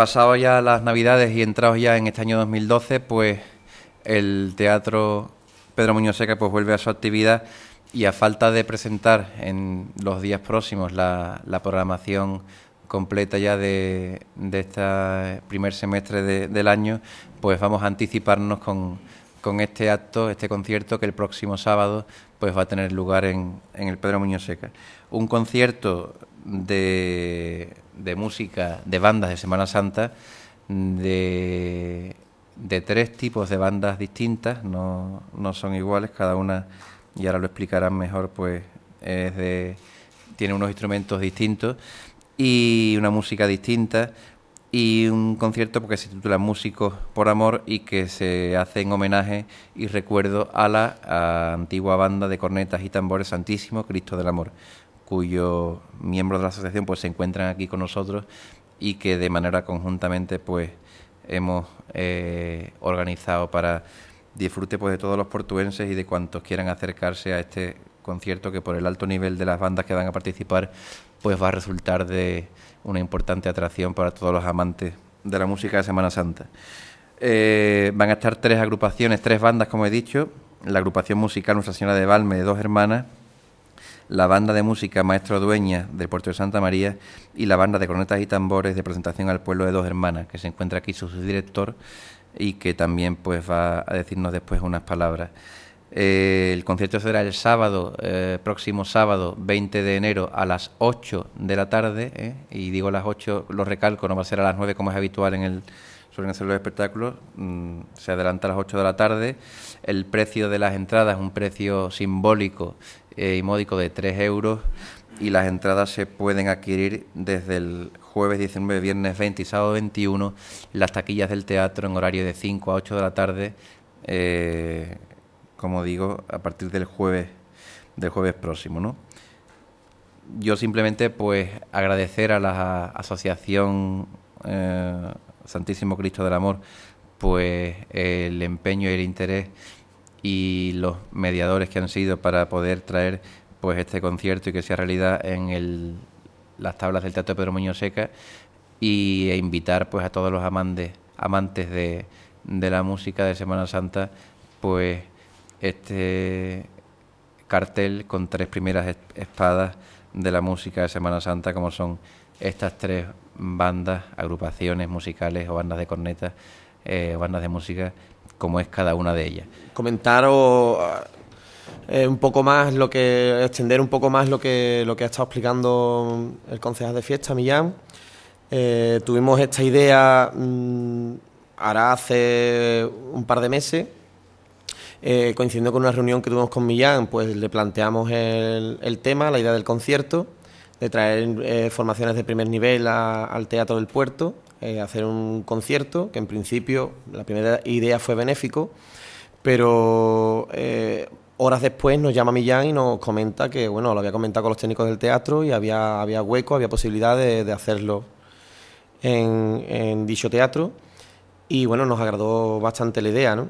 pasado ya las Navidades y entrados ya en este año 2012, pues el Teatro Pedro Muñoz Seca pues vuelve a su actividad y a falta de presentar en los días próximos la, programación completa ya de, este primer semestre del año, pues vamos a anticiparnos con, este acto, este concierto que el próximo sábado pues va a tener lugar en, en el Pedro Muñoz Seca. Un concierto de de música, de bandas de Semana Santa, de, tres tipos de bandas distintas, no, son iguales, cada una, y ahora lo explicarán mejor, pues es de, tiene unos instrumentos distintos y una música distinta y un concierto porque se titula Músicos por Amor y que se hace en homenaje y recuerdo a la antigua banda de cornetas y tambores Santísimo Cristo del Amor cuyos miembros de la asociación pues se encuentran aquí con nosotros y que de manera conjuntamente pues hemos eh, organizado para disfrute pues de todos los portuenses y de cuantos quieran acercarse a este concierto que por el alto nivel de las bandas que van a participar pues va a resultar de una importante atracción para todos los amantes de la música de Semana Santa. Eh, van a estar tres agrupaciones, tres bandas como he dicho, la agrupación musical Nuestra Señora de Valme de dos hermanas, la banda de música Maestro Dueña del puerto de Santa María y la banda de cornetas y tambores de presentación al pueblo de Dos Hermanas, que se encuentra aquí su subdirector y que también pues va a decirnos después unas palabras. Eh, el concierto será el sábado, eh, próximo sábado 20 de enero a las 8 de la tarde, ¿eh? y digo las 8, lo recalco, no va a ser a las 9 como es habitual en el suelen hacer los espectáculos, mm, se adelanta a las 8 de la tarde. El precio de las entradas es un precio simbólico eh, y módico de 3 euros y las entradas se pueden adquirir desde el jueves 19, viernes 20 y sábado 21 las taquillas del teatro en horario de 5 a 8 de la tarde, eh, como digo, a partir del jueves, del jueves próximo, ¿no? Yo simplemente pues agradecer a la asociación eh, Santísimo Cristo del Amor, pues el empeño y el interés y los mediadores que han sido para poder traer pues este concierto y que sea realidad en el, las tablas del Teatro Pedro Muñoz Seca y, e invitar pues a todos los amantes, amantes de, de la música de Semana Santa pues este cartel con tres primeras espadas de la música de Semana Santa, como son estas tres bandas, agrupaciones musicales o bandas de cornetas, eh, bandas de música, como es cada una de ellas. Comentaros eh, un poco más lo que, extender un poco más lo que, lo que ha estado explicando el concejal de fiesta, Millán. Eh, tuvimos esta idea, ahora mm, hará hace un par de meses, eh, coincidiendo con una reunión que tuvimos con Millán, pues le planteamos el, tema, la idea del concierto, de traer eh, formaciones de primer nivel al Teatro del Puerto, eh, hacer un concierto, que en principio la primera idea fue benéfico, pero horas después nos llama Millán y nos comenta que, bueno, lo había comentado con los técnicos del teatro y había, había hueco, había posibilidad de, hacerlo en, en dicho teatro. Y bueno, nos agradó bastante la idea, ¿no?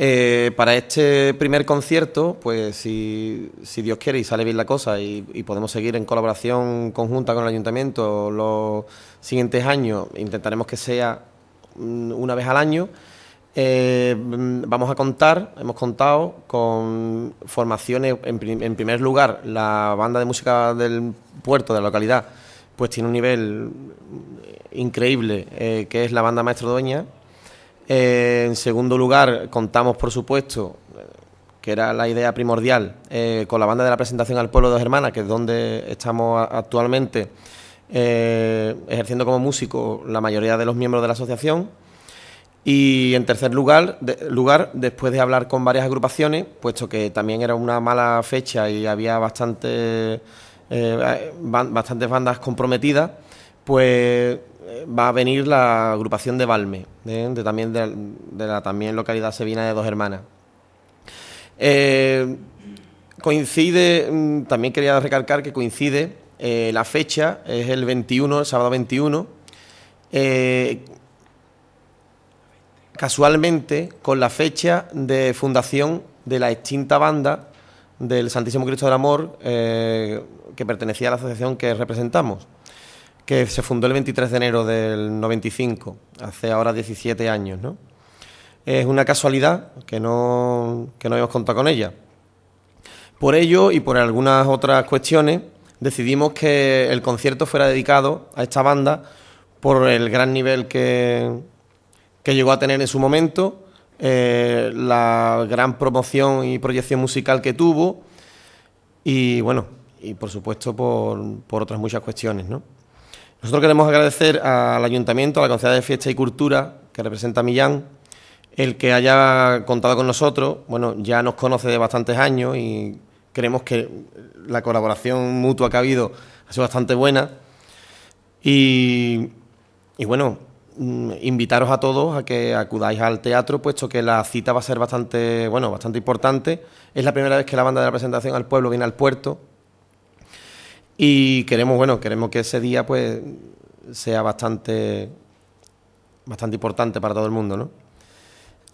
Eh, para este primer concierto, pues si, Dios quiere y sale bien la cosa y, podemos seguir en colaboración conjunta con el ayuntamiento los siguientes años, intentaremos que sea mm, una vez al año. Eh, mm, vamos a contar, hemos contado con formaciones, en, primer lugar, la banda de música del puerto, de la localidad, pues tiene un nivel mm, increíble, eh, que es la banda Maestro Dueña, en segundo lugar, contamos, por supuesto, que era la idea primordial, eh, con la banda de la presentación al pueblo de Germana, que es donde estamos actualmente eh, ejerciendo como músico la mayoría de los miembros de la asociación. Y en tercer lugar, lugar, después de hablar con varias agrupaciones, puesto que también era una mala fecha y había bastante, eh, bastantes bandas comprometidas, pues eh, va a venir la agrupación de Valme, ¿eh? de, también de, la también localidad sevina de Dos Hermanas. Eh, coincide, mm, también quería recalcar que coincide la fecha, es el 21, el sábado 21, casualmente con la fecha de fundación de la extinta banda del Santísimo Cristo del Amor que pertenecía a la asociación que representamos que se fundó el 23 de enero del 95, hace ahora 17 años, ¿no? Es una casualidad que no, que no habíamos contado con ella. Por ello y por algunas otras cuestiones, decidimos que el concierto fuera dedicado a esta banda por el gran nivel que, que llegó a tener en su momento, eh, la gran promoción y proyección musical que tuvo y bueno, y por supuesto por, por otras muchas cuestiones, ¿no? Nosotros queremos agradecer al Ayuntamiento, a la Consejería de Fiesta y Cultura, que representa Millán, el que haya contado con nosotros. Bueno, ya nos conoce de bastantes años y creemos que la colaboración mutua que ha habido ha sido bastante buena. Y, bueno, mm, invitaros a todos a que acudáis al teatro, puesto que la cita va a ser bastante, bueno, bastante importante. Es la primera vez que la banda de la presentación al pueblo viene al puerto y queremos, bueno, queremos que ese día pues sea bastante, bastante importante para todo el mundo,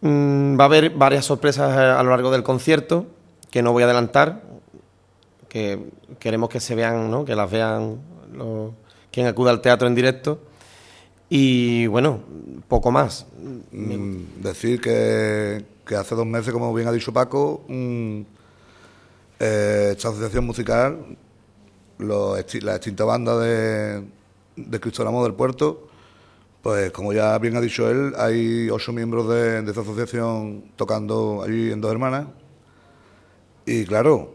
mm, va a haber varias sorpresas eh, a, lo largo del concierto que no voy a adelantar, que queremos que se vean, ¿no? Que las vean los, quien acuda al teatro en directo. Y bueno, poco más. Mm, decir que, hace dos meses, como bien ha dicho Paco, mm, eh, esta asociación musical la extinta banda de, de Cristolamo del Puerto, pues como ya bien ha dicho él, hay ocho miembros de, esa esta asociación tocando allí en Dos Hermanas. Y claro,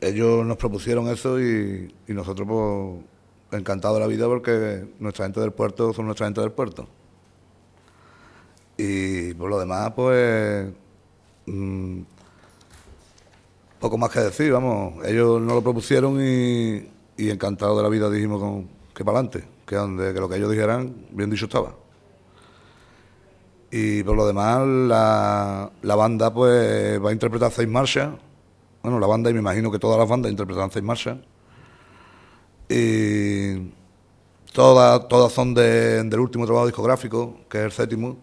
ellos nos propusieron eso y, nosotros, pues, ...encantado de la vida porque nuestra gente del puerto son nuestra gente del puerto. Y por lo demás, pues. Mm, poco más que decir, vamos. Ellos nos lo propusieron y, y encantado de la vida dijimos que para adelante, que, donde, que lo que ellos dijeran, bien dicho estaba. Y por lo demás, la, banda pues va a interpretar seis marchas. Bueno, la banda, y me imagino que todas las bandas interpretan seis marchas. Y todas, todas son del último trabajo discográfico, que es el séptimo,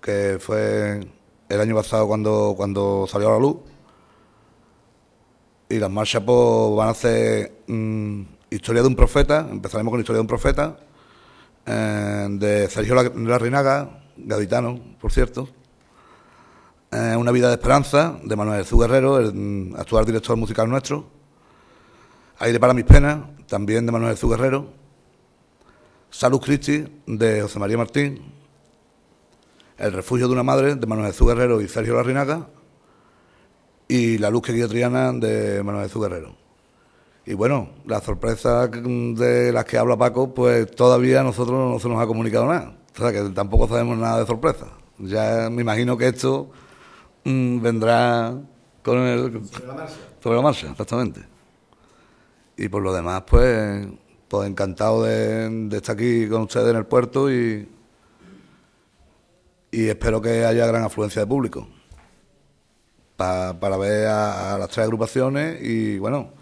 que fue el año pasado cuando, cuando salió a la luz. Y las marchas pues, van a ser mm, Historia de un Profeta, empezaremos con Historia de un Profeta, eh, de Sergio Larrinaga, gaditano, por cierto. Eh, una vida de esperanza, de Manuel Jesús Guerrero, el mm, actual director musical nuestro. Aire para mis penas, también de Manuel Jesús Guerrero. Salud Cristi, de José María Martín. El refugio de una madre, de Manuel Jesús Guerrero y Sergio Larrinaga y La Luz que dio Triana de Manuel de Guerrero. Y bueno, la sorpresa de las que habla Paco, pues todavía a nosotros no se nos ha comunicado nada. O sea, que tampoco sabemos nada de sorpresa. Ya me imagino que esto mm, vendrá con el, sobre la marcha. Sobre la marcha, exactamente. Y por lo demás, pues, pues encantado de, de estar aquí con ustedes en el puerto y, y espero que haya gran afluencia de público para ver a, las tres agrupaciones y bueno,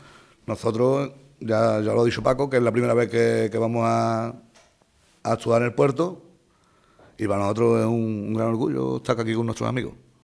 nosotros, ya, lo ha dicho Paco, que es la primera vez que, vamos a, actuar en el puerto y para nosotros es un gran orgullo estar aquí con nuestros amigos.